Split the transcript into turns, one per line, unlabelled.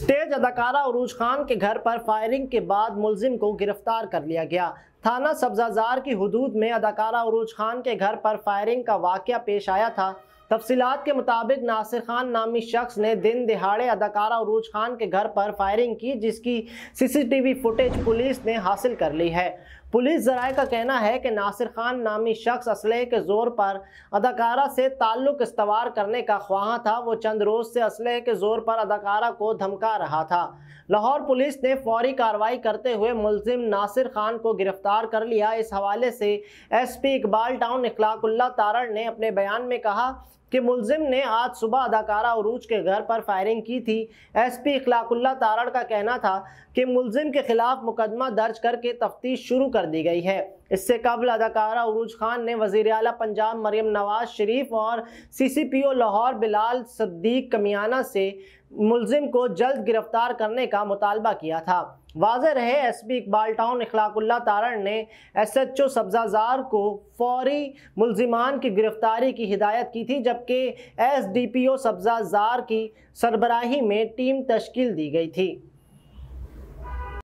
stage अदाकारा उरूज खान के घर पर फायरिंग के बाद मुलजिम को गिरफ्तार कर लिया गया थाना सब्जाजार की हदूद में अदाकारा अरूज खान के घर पर फायरिंग का वाक़ पेश आया था तफसीत के मुताबिक नासिर खान नामी शख्स ने दिन दिहाड़े अदाकारा अरूज खान के घर पर फायरिंग की जिसकी सीसीटीवी फुटेज पुलिस ने हासिल कर ली है पुलिस जराए का कहना है कि नासिर खान नामी शख्स असलह के ज़ोर पर अदाकारा से ताल्लुक़ इस्तवार करने का ख्वाह था वो चंद रोज़ से असलह के ज़ोर पर अदाकारा को धमका रहा था लाहौर पुलिस ने फौरी कार्रवाई करते हुए मुलजिम नासिर खान को गिरफ्तार इनकार कर लिया इस हवाले से एसपी इकबाल टाउन इखलाकुल्ला तारण ने अपने बयान में कहा कि मुलजिम ने आज सुबह अदाकारा अरूज के घर पर फायरिंग की थी एसपी इखलाकुल्ला तारड़ का कहना था कि मुलजिम के खिलाफ मुकदमा दर्ज करके तफ्तीश शुरू कर दी गई है इससे कबल अदाकारा अरूज खान ने वजीर अला पंजाब मरियम नवाज शरीफ और C C P O Lahore Bilal Saddique Kamiana से मुलजिम को जल्द गिरफ्तार करने का मुतालबा किया था वाज रहे S P Iqbal Town Ikhlaqullah Taran ने एस एच ओ सब्जाजार को फौरी मुलजिमान की गिरफ्तारी की हिदायत की थी जब के एसडीपीओ डी सब्जाजार की सरबराही में टीम तश्कील दी गई थी